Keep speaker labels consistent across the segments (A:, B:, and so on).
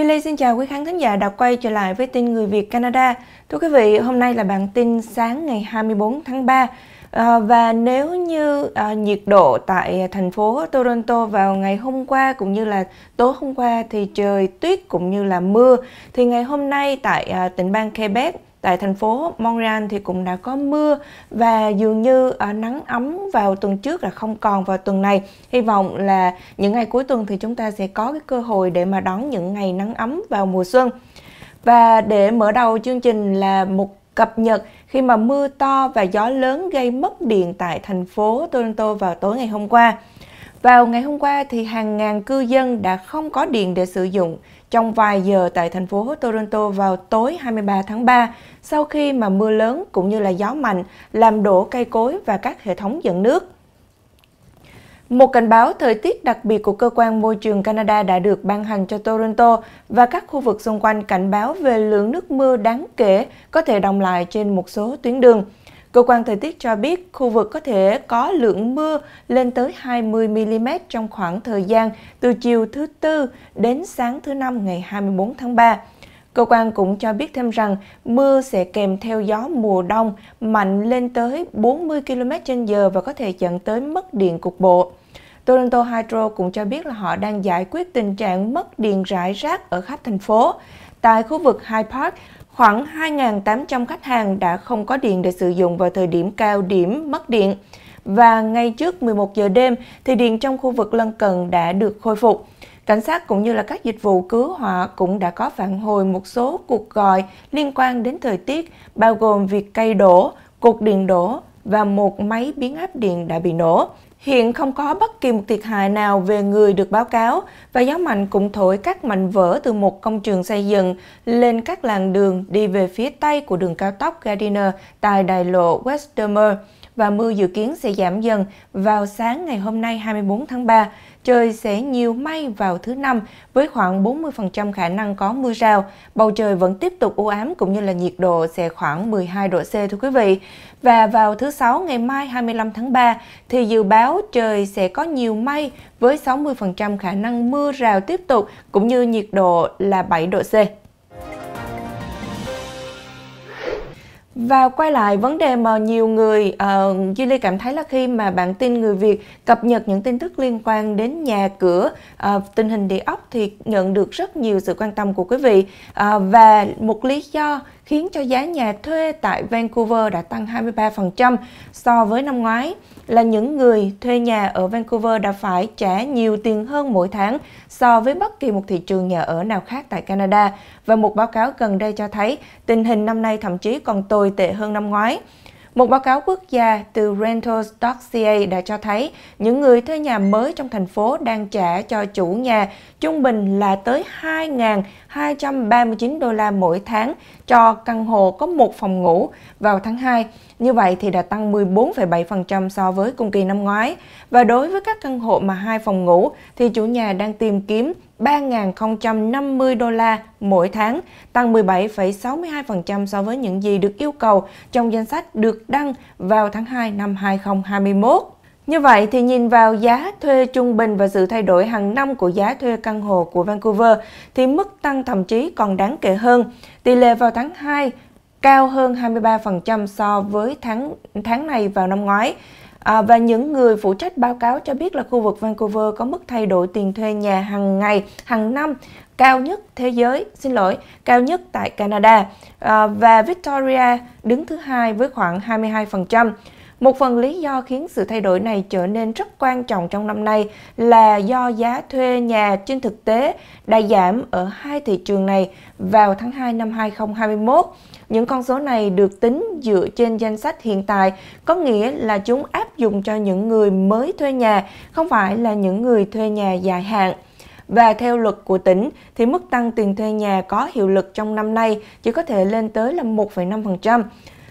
A: Julie xin chào quý khán thính giả đã quay trở lại với tin Người Việt Canada. Thưa quý vị, hôm nay là bản tin sáng ngày 24 tháng 3. À, ờ, và nếu như à, nhiệt độ tại thành phố Toronto vào ngày hôm qua cũng như là tối hôm qua thì trời tuyết cũng như là mưa thì ngày hôm nay tại à, tỉnh bang Quebec tại thành phố Montreal thì cũng đã có mưa và dường như ờ, nắng ấm vào tuần trước là không còn vào tuần này. Hy vọng là những ngày cuối tuần thì chúng ta sẽ có cái cơ hội để mà đón những ngày nắng ấm vào mùa xuân. Và để mở đầu chương trình là một cập nhật khi mà mưa to và gió lớn gây mất điện tại thành phố Toronto vào tối ngày hôm qua. Vào ngày hôm qua thì hàng ngàn cư dân đã không có điện để sử dụng trong vài giờ tại thành phố Toronto vào tối 23 tháng 3 sau khi mà mưa lớn cũng như là gió mạnh làm đổ cây cối và các hệ thống dẫn nước. Một cảnh báo thời tiết đặc biệt của cơ quan môi trường Canada đã được ban hành cho Toronto và các khu vực xung quanh cảnh báo về lượng nước mưa đáng kể có thể đồng lại trên một số tuyến đường. Cơ quan thời tiết cho biết khu vực có thể có lượng mưa lên tới 20mm trong khoảng thời gian từ chiều thứ Tư đến sáng thứ Năm ngày 24 tháng 3. Cơ quan cũng cho biết thêm rằng mưa sẽ kèm theo gió mùa đông mạnh lên tới 40 km h và có thể dẫn tới mất điện cục bộ. Toronto Hydro cũng cho biết là họ đang giải quyết tình trạng mất điện rải rác ở khắp thành phố. Tại khu vực High Park, khoảng 2.800 khách hàng đã không có điện để sử dụng vào thời điểm cao điểm mất điện và ngay trước 11 giờ đêm thì điện trong khu vực lân cận đã được khôi phục. Cảnh sát cũng như là các dịch vụ cứu hỏa cũng đã có phản hồi một số cuộc gọi liên quan đến thời tiết, bao gồm việc cây đổ, cột điện đổ và một máy biến áp điện đã bị nổ. Hiện không có bất kỳ một thiệt hại nào về người được báo cáo và gió mạnh cũng thổi các mảnh vỡ từ một công trường xây dựng lên các làng đường đi về phía tây của đường cao tốc Gardiner tại đại lộ Westdermer và mưa dự kiến sẽ giảm dần vào sáng ngày hôm nay 24 tháng 3 trời sẽ nhiều mây vào thứ năm với khoảng 40% khả năng có mưa rào. Bầu trời vẫn tiếp tục u ám cũng như là nhiệt độ sẽ khoảng 12 độ C thưa quý vị. Và vào thứ sáu ngày mai 25 tháng 3 thì dự báo trời sẽ có nhiều mây với 60% khả năng mưa rào tiếp tục cũng như nhiệt độ là 7 độ C. Và quay lại vấn đề mà nhiều người uh, Duy cảm thấy là khi mà bạn tin người Việt cập nhật những tin tức liên quan đến nhà cửa, uh, tình hình địa ốc thì nhận được rất nhiều sự quan tâm của quý vị uh, và một lý do khiến cho giá nhà thuê tại Vancouver đã tăng 23% so với năm ngoái, là những người thuê nhà ở Vancouver đã phải trả nhiều tiền hơn mỗi tháng so với bất kỳ một thị trường nhà ở nào khác tại Canada. Và một báo cáo gần đây cho thấy tình hình năm nay thậm chí còn tồi tệ hơn năm ngoái. Một báo cáo quốc gia từ Rentals.ca đã cho thấy những người thuê nhà mới trong thành phố đang trả cho chủ nhà trung bình là tới 2.239 đô la mỗi tháng cho căn hộ có một phòng ngủ vào tháng 2. Như vậy thì đã tăng 14,7% so với cùng kỳ năm ngoái. Và đối với các căn hộ mà hai phòng ngủ thì chủ nhà đang tìm kiếm 3.050 đô la mỗi tháng, tăng 17,62% so với những gì được yêu cầu trong danh sách được đăng vào tháng 2 năm 2021. Như vậy thì nhìn vào giá thuê trung bình và sự thay đổi hàng năm của giá thuê căn hộ của Vancouver thì mức tăng thậm chí còn đáng kể hơn. Tỷ lệ vào tháng 2 cao hơn 23% so với tháng tháng này vào năm ngoái. À, và những người phụ trách báo cáo cho biết là khu vực Vancouver có mức thay đổi tiền thuê nhà hàng ngày, hàng năm cao nhất thế giới, xin lỗi, cao nhất tại Canada à, và Victoria đứng thứ hai với khoảng 22%. Một phần lý do khiến sự thay đổi này trở nên rất quan trọng trong năm nay là do giá thuê nhà trên thực tế đã giảm ở hai thị trường này vào tháng 2 năm 2021. Những con số này được tính dựa trên danh sách hiện tại, có nghĩa là chúng áp dụng cho những người mới thuê nhà, không phải là những người thuê nhà dài hạn và theo luật của tỉnh thì mức tăng tiền thuê nhà có hiệu lực trong năm nay chỉ có thể lên tới là 1,5%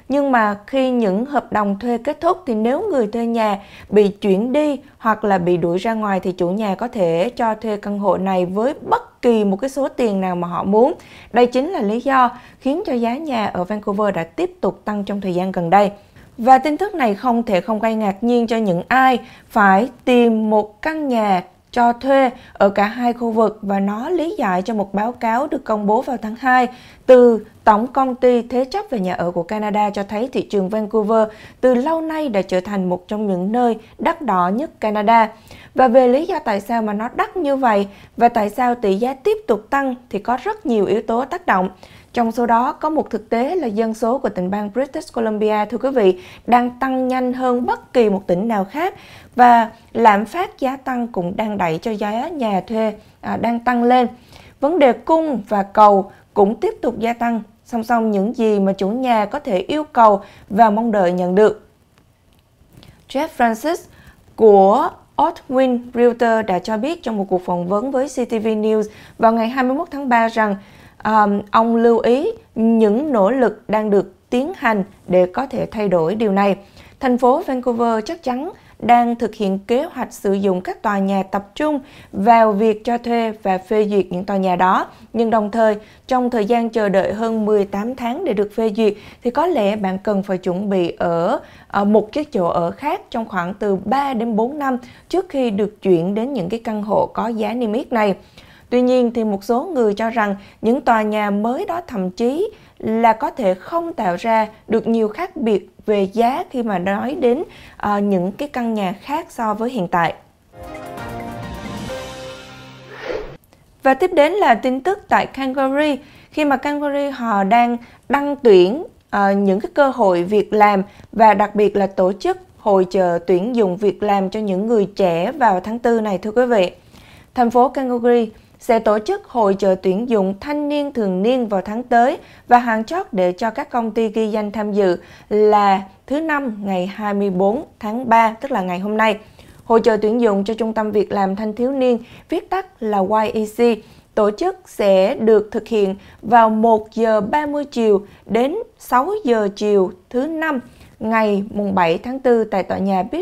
A: nhưng mà khi những hợp đồng thuê kết thúc thì nếu người thuê nhà bị chuyển đi hoặc là bị đuổi ra ngoài thì chủ nhà có thể cho thuê căn hộ này với bất kỳ một cái số tiền nào mà họ muốn. Đây chính là lý do khiến cho giá nhà ở Vancouver đã tiếp tục tăng trong thời gian gần đây. Và tin tức này không thể không gây ngạc nhiên cho những ai phải tìm một căn nhà cho thuê ở cả hai khu vực và nó lý giải cho một báo cáo được công bố vào tháng 2 từ Tổng công ty thế chấp về nhà ở của Canada cho thấy thị trường Vancouver từ lâu nay đã trở thành một trong những nơi đắt đỏ nhất Canada. Và về lý do tại sao mà nó đắt như vậy và tại sao tỷ giá tiếp tục tăng thì có rất nhiều yếu tố tác động. Trong số đó có một thực tế là dân số của tỉnh bang British Columbia thưa quý vị đang tăng nhanh hơn bất kỳ một tỉnh nào khác và lạm phát giá tăng cũng đang đẩy cho giá nhà thuê à, đang tăng lên. Vấn đề cung và cầu cũng tiếp tục gia tăng song song những gì mà chủ nhà có thể yêu cầu và mong đợi nhận được. Jeff Francis của Otwin Realtor đã cho biết trong một cuộc phỏng vấn với CTV News vào ngày 21 tháng 3 rằng um, ông lưu ý những nỗ lực đang được tiến hành để có thể thay đổi điều này. Thành phố Vancouver chắc chắn đang thực hiện kế hoạch sử dụng các tòa nhà tập trung vào việc cho thuê và phê duyệt những tòa nhà đó. Nhưng đồng thời, trong thời gian chờ đợi hơn 18 tháng để được phê duyệt, thì có lẽ bạn cần phải chuẩn bị ở một chiếc chỗ ở khác trong khoảng từ 3 đến 4 năm trước khi được chuyển đến những cái căn hộ có giá niêm yết này. Tuy nhiên thì một số người cho rằng những tòa nhà mới đó thậm chí là có thể không tạo ra được nhiều khác biệt về giá khi mà nói đến uh, những cái căn nhà khác so với hiện tại. Và tiếp đến là tin tức tại Calgary khi mà Calgary họ đang đăng tuyển uh, những cái cơ hội việc làm và đặc biệt là tổ chức hội chợ tuyển dụng việc làm cho những người trẻ vào tháng 4 này thưa quý vị. Thành phố Calgary sẽ tổ chức hội trợ tuyển dụng thanh niên thường niên vào tháng tới và hàng chót để cho các công ty ghi danh tham dự là thứ năm ngày 24 tháng 3, tức là ngày hôm nay. Hội trợ tuyển dụng cho Trung tâm Việc làm Thanh thiếu niên, viết tắt là YEC, tổ chức sẽ được thực hiện vào 1 giờ 30 chiều đến 6 giờ chiều thứ năm ngày mùng 7 tháng 4 tại tòa nhà Big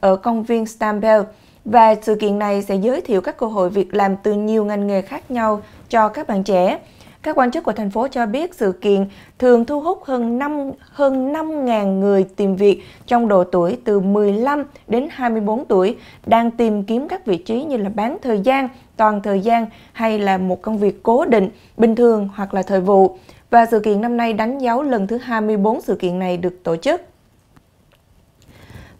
A: ở công viên Stamford. Và sự kiện này sẽ giới thiệu các cơ hội việc làm từ nhiều ngành nghề khác nhau cho các bạn trẻ. Các quan chức của thành phố cho biết sự kiện thường thu hút hơn 5 hơn 5.000 người tìm việc trong độ tuổi từ 15 đến 24 tuổi đang tìm kiếm các vị trí như là bán thời gian, toàn thời gian hay là một công việc cố định, bình thường hoặc là thời vụ. Và sự kiện năm nay đánh dấu lần thứ 24 sự kiện này được tổ chức.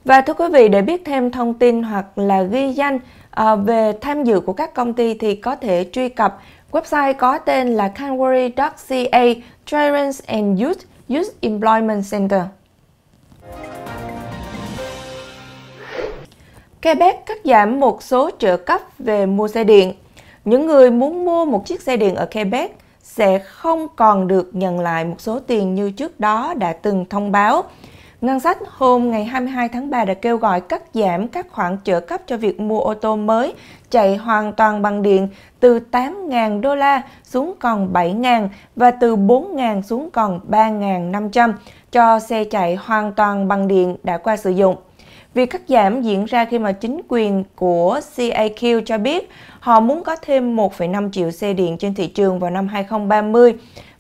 A: Và thưa quý vị, để biết thêm thông tin hoặc là ghi danh à, về tham dự của các công ty thì có thể truy cập website có tên là canworry.ca Trends and Youth Youth Employment Center. Quebec cắt giảm một số trợ cấp về mua xe điện. Những người muốn mua một chiếc xe điện ở Quebec sẽ không còn được nhận lại một số tiền như trước đó đã từng thông báo Ngân sách hôm ngày 22 tháng 3 đã kêu gọi cắt giảm các khoản trợ cấp cho việc mua ô tô mới chạy hoàn toàn bằng điện từ 8.000 đô la xuống còn 7.000 và từ 4.000 xuống còn 3.500 cho xe chạy hoàn toàn bằng điện đã qua sử dụng. Việc cắt giảm diễn ra khi mà chính quyền của CAQ cho biết họ muốn có thêm 1,5 triệu xe điện trên thị trường vào năm 2030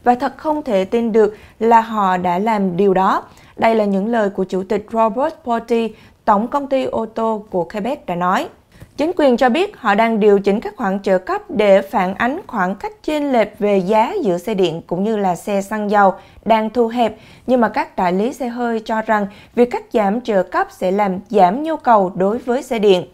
A: và thật không thể tin được là họ đã làm điều đó đây là những lời của Chủ tịch Robert Porty, Tổng công ty ô tô của Quebec đã nói. Chính quyền cho biết họ đang điều chỉnh các khoản trợ cấp để phản ánh khoảng cách chênh lệch về giá giữa xe điện cũng như là xe xăng dầu đang thu hẹp, nhưng mà các đại lý xe hơi cho rằng việc cắt giảm trợ cấp sẽ làm giảm nhu cầu đối với xe điện.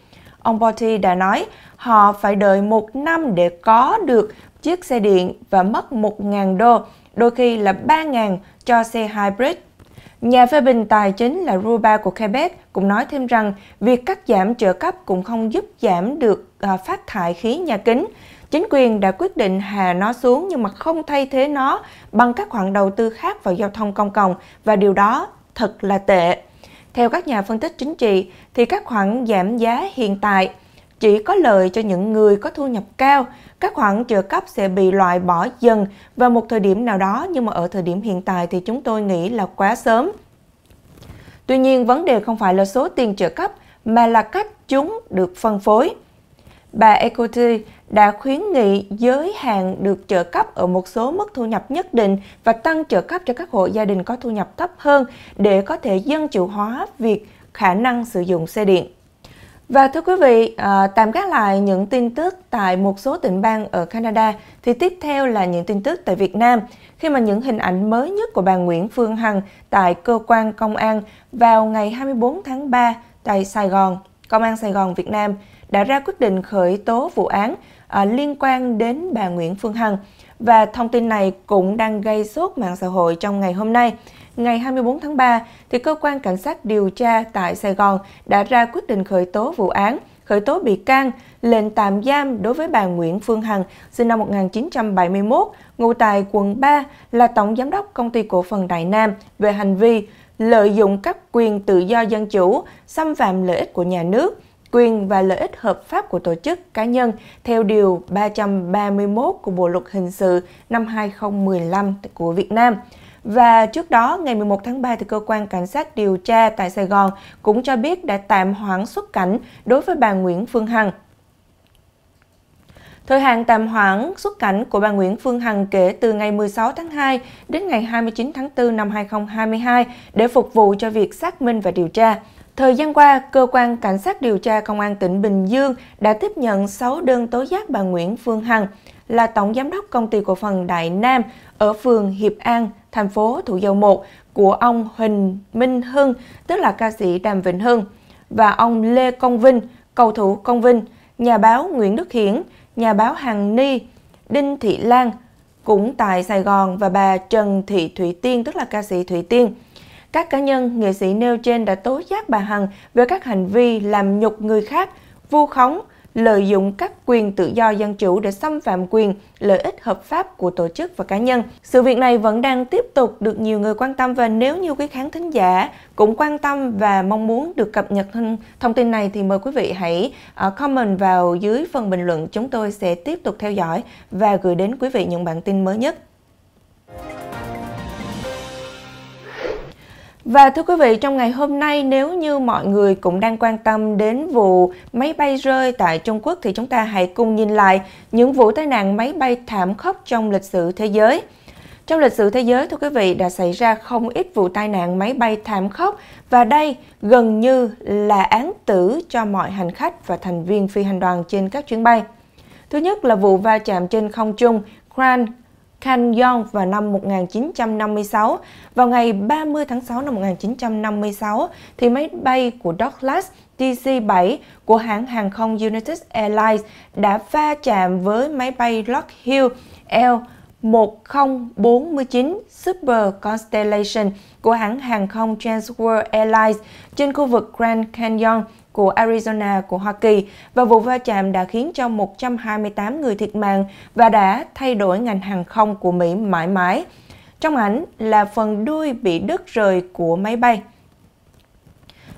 A: Ông Porty đã nói họ phải đợi một năm để có được chiếc xe điện và mất 1.000 đô, đôi khi là 3.000 cho xe hybrid Nhà phê bình tài chính là Ruba của Quebec cũng nói thêm rằng việc cắt giảm trợ cấp cũng không giúp giảm được à, phát thải khí nhà kính. Chính quyền đã quyết định hạ nó xuống nhưng mà không thay thế nó bằng các khoản đầu tư khác vào giao thông công cộng và điều đó thật là tệ. Theo các nhà phân tích chính trị thì các khoản giảm giá hiện tại – chỉ có lợi cho những người có thu nhập cao. Các khoản trợ cấp sẽ bị loại bỏ dần vào một thời điểm nào đó nhưng mà ở thời điểm hiện tại thì chúng tôi nghĩ là quá sớm. Tuy nhiên vấn đề không phải là số tiền trợ cấp mà là cách chúng được phân phối. Bà Equity đã khuyến nghị giới hạn được trợ cấp ở một số mức thu nhập nhất định và tăng trợ cấp cho các hộ gia đình có thu nhập thấp hơn để có thể dân chủ hóa việc khả năng sử dụng xe điện. Và thưa quý vị, à, tạm gác lại những tin tức tại một số tỉnh bang ở Canada thì tiếp theo là những tin tức tại Việt Nam khi mà những hình ảnh mới nhất của bà Nguyễn Phương Hằng tại cơ quan công an vào ngày 24 tháng 3 tại Sài Gòn, Công an Sài Gòn Việt Nam đã ra quyết định khởi tố vụ án à, liên quan đến bà Nguyễn Phương Hằng và thông tin này cũng đang gây sốt mạng xã hội trong ngày hôm nay ngày 24 tháng 3, thì cơ quan cảnh sát điều tra tại Sài Gòn đã ra quyết định khởi tố vụ án, khởi tố bị can, lệnh tạm giam đối với bà Nguyễn Phương Hằng, sinh năm 1971, ngụ tại quận 3, là tổng giám đốc công ty cổ phần Đại Nam về hành vi lợi dụng các quyền tự do dân chủ, xâm phạm lợi ích của nhà nước, quyền và lợi ích hợp pháp của tổ chức cá nhân theo Điều 331 của Bộ Luật Hình sự năm 2015 của Việt Nam. Và trước đó, ngày 11 tháng 3, thì cơ quan cảnh sát điều tra tại Sài Gòn cũng cho biết đã tạm hoãn xuất cảnh đối với bà Nguyễn Phương Hằng. Thời hạn tạm hoãn xuất cảnh của bà Nguyễn Phương Hằng kể từ ngày 16 tháng 2 đến ngày 29 tháng 4 năm 2022 để phục vụ cho việc xác minh và điều tra. Thời gian qua, Cơ quan Cảnh sát điều tra Công an tỉnh Bình Dương đã tiếp nhận 6 đơn tố giác bà Nguyễn Phương Hằng là Tổng Giám đốc Công ty Cổ phần Đại Nam ở phường Hiệp An, thành phố Thủ Dầu Một của ông Huỳnh Minh Hưng, tức là ca sĩ Đàm Vĩnh Hưng, và ông Lê Công Vinh, cầu thủ Công Vinh, nhà báo Nguyễn Đức Hiển, nhà báo Hằng Ni, Đinh Thị Lan, cũng tại Sài Gòn và bà Trần Thị Thủy Tiên, tức là ca sĩ Thủy Tiên. Các cá nhân, nghệ sĩ nêu trên đã tố giác bà Hằng về các hành vi làm nhục người khác, vu khống, lợi dụng các quyền tự do dân chủ để xâm phạm quyền, lợi ích hợp pháp của tổ chức và cá nhân. Sự việc này vẫn đang tiếp tục được nhiều người quan tâm và nếu như quý khán thính giả cũng quan tâm và mong muốn được cập nhật thông tin này thì mời quý vị hãy ờ, comment vào dưới phần bình luận. Chúng tôi sẽ tiếp tục theo dõi và gửi đến quý vị những bản tin mới nhất. Và thưa quý vị, trong ngày hôm nay nếu như mọi người cũng đang quan tâm đến vụ máy bay rơi tại Trung Quốc thì chúng ta hãy cùng nhìn lại những vụ tai nạn máy bay thảm khốc trong lịch sử thế giới. Trong lịch sử thế giới, thưa quý vị, đã xảy ra không ít vụ tai nạn máy bay thảm khốc và đây gần như là án tử cho mọi hành khách và thành viên phi hành đoàn trên các chuyến bay. Thứ nhất là vụ va chạm trên không trung Grand Khanyon vào năm 1956. Vào ngày 30 tháng 6 năm 1956, thì máy bay của Douglas DC-7 của hãng hàng không United Airlines đã va chạm với máy bay Lockheed L-1049 Super Constellation của hãng hàng không Transworld Airlines trên khu vực Grand Canyon của Arizona của Hoa Kỳ và vụ va chạm đã khiến cho 128 người thiệt mạng và đã thay đổi ngành hàng không của Mỹ mãi mãi. Trong ảnh là phần đuôi bị đứt rời của máy bay.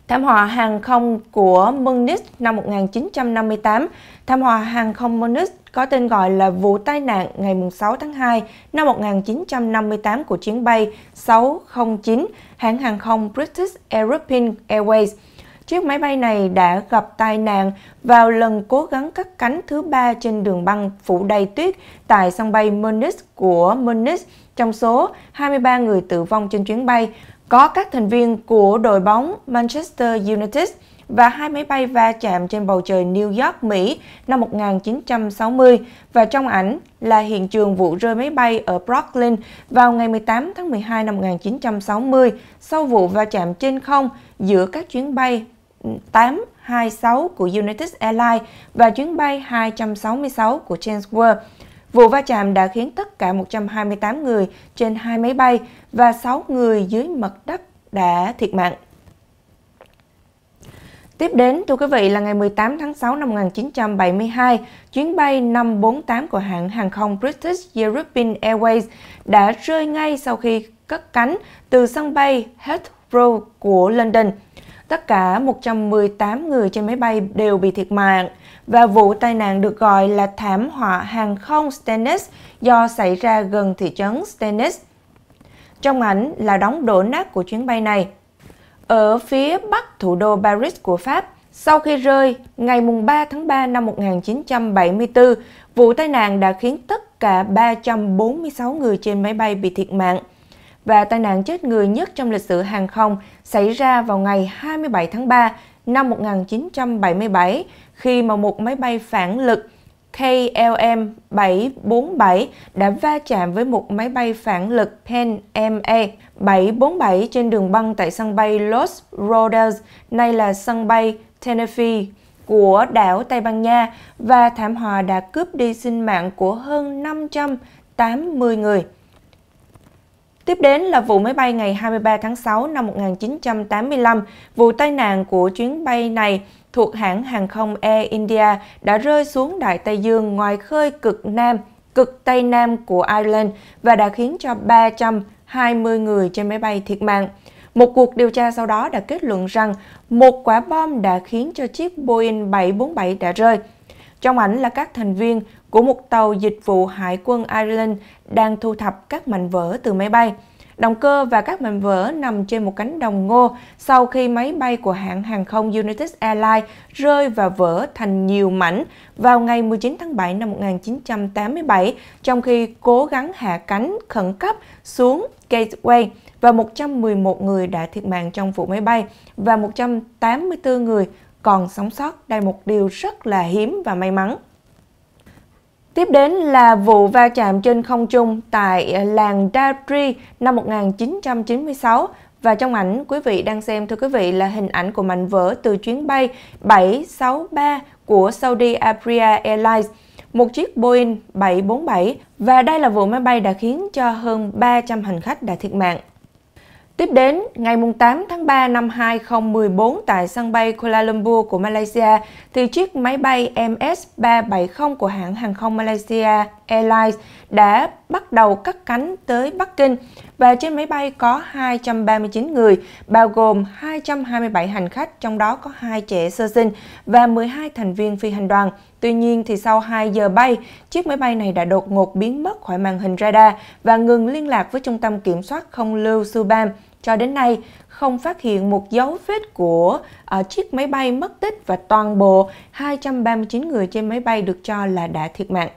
A: Thảm họa hàng không của Munich năm 1958 Thảm họa hàng không Munich có tên gọi là vụ tai nạn ngày 6 tháng 2 năm 1958 của chuyến bay 609 hãng hàng không British European Airways – Chiếc máy bay này đã gặp tai nạn vào lần cố gắng cất cánh thứ ba trên đường băng phủ đầy tuyết tại sân bay Munich của Munich. Trong số 23 người tử vong trên chuyến bay, có các thành viên của đội bóng Manchester United và hai máy bay va chạm trên bầu trời New York, Mỹ năm 1960 và trong ảnh là hiện trường vụ rơi máy bay ở Brooklyn vào ngày 18 tháng 12 năm 1960 sau vụ va chạm trên không giữa các chuyến bay 826 của United Airlines và chuyến bay 266 của Transworld. Vụ va chạm đã khiến tất cả 128 người trên hai máy bay và 6 người dưới mặt đất đã thiệt mạng. Tiếp đến, thưa quý vị, là ngày 18 tháng 6 năm 1972, chuyến bay 548 của hãng hàng không British European Airways đã rơi ngay sau khi cất cánh từ sân bay Heathrow của London – Tất cả 118 người trên máy bay đều bị thiệt mạng và vụ tai nạn được gọi là thảm họa hàng không Stennis do xảy ra gần thị trấn Stennis. Trong ảnh là đóng đổ nát của chuyến bay này. Ở phía bắc thủ đô Paris của Pháp, sau khi rơi, ngày 3 tháng 3 năm 1974, vụ tai nạn đã khiến tất cả 346 người trên máy bay bị thiệt mạng và tai nạn chết người nhất trong lịch sử hàng không xảy ra vào ngày 27 tháng 3 năm 1977 khi mà một máy bay phản lực KLM 747 đã va chạm với một máy bay phản lực Pan Am 747 e trên đường băng tại sân bay Los Rodes, nay là sân bay Tenerife của đảo Tây Ban Nha và thảm họa đã cướp đi sinh mạng của hơn 580 người. Tiếp đến là vụ máy bay ngày 23 tháng 6 năm 1985. Vụ tai nạn của chuyến bay này thuộc hãng hàng không Air India đã rơi xuống Đại Tây Dương ngoài khơi cực Nam, cực Tây Nam của Ireland và đã khiến cho 320 người trên máy bay thiệt mạng. Một cuộc điều tra sau đó đã kết luận rằng một quả bom đã khiến cho chiếc Boeing 747 đã rơi. Trong ảnh là các thành viên của một tàu dịch vụ hải quân Ireland đang thu thập các mảnh vỡ từ máy bay. Động cơ và các mảnh vỡ nằm trên một cánh đồng ngô sau khi máy bay của hãng hàng không United Airlines rơi và vỡ thành nhiều mảnh vào ngày 19 tháng 7 năm 1987 trong khi cố gắng hạ cánh khẩn cấp xuống Gateway và 111 người đã thiệt mạng trong vụ máy bay và 184 người còn sống sót đây một điều rất là hiếm và may mắn. Tiếp đến là vụ va chạm trên không trung tại làng Dabri năm 1996 và trong ảnh quý vị đang xem thưa quý vị là hình ảnh của mảnh vỡ từ chuyến bay 763 của Saudi Arabia Airlines, một chiếc Boeing 747 và đây là vụ máy bay đã khiến cho hơn 300 hành khách đã thiệt mạng. Tiếp đến, ngày 8 tháng 3 năm 2014 tại sân bay Kuala Lumpur của Malaysia, thì chiếc máy bay MS-370 của hãng hàng không Malaysia Airlines đã bắt đầu cất cánh tới Bắc Kinh và trên máy bay có 239 người, bao gồm 227 hành khách, trong đó có hai trẻ sơ sinh và 12 thành viên phi hành đoàn. Tuy nhiên, thì sau 2 giờ bay, chiếc máy bay này đã đột ngột biến mất khỏi màn hình radar và ngừng liên lạc với Trung tâm Kiểm soát Không lưu Subam cho đến nay, không phát hiện một dấu vết của uh, chiếc máy bay mất tích và toàn bộ 239 người trên máy bay được cho là đã thiệt mạng.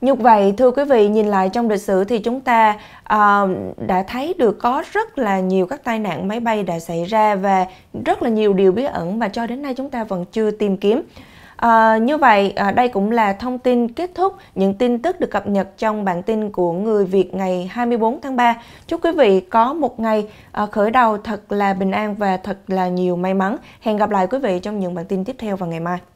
A: Như vậy, thưa quý vị, nhìn lại trong lịch sử thì chúng ta uh, đã thấy được có rất là nhiều các tai nạn máy bay đã xảy ra và rất là nhiều điều bí ẩn mà cho đến nay chúng ta vẫn chưa tìm kiếm. À, như vậy, à, đây cũng là thông tin kết thúc những tin tức được cập nhật trong bản tin của Người Việt ngày 24 tháng 3. Chúc quý vị có một ngày à, khởi đầu thật là bình an và thật là nhiều may mắn. Hẹn gặp lại quý vị trong những bản tin tiếp theo vào ngày mai.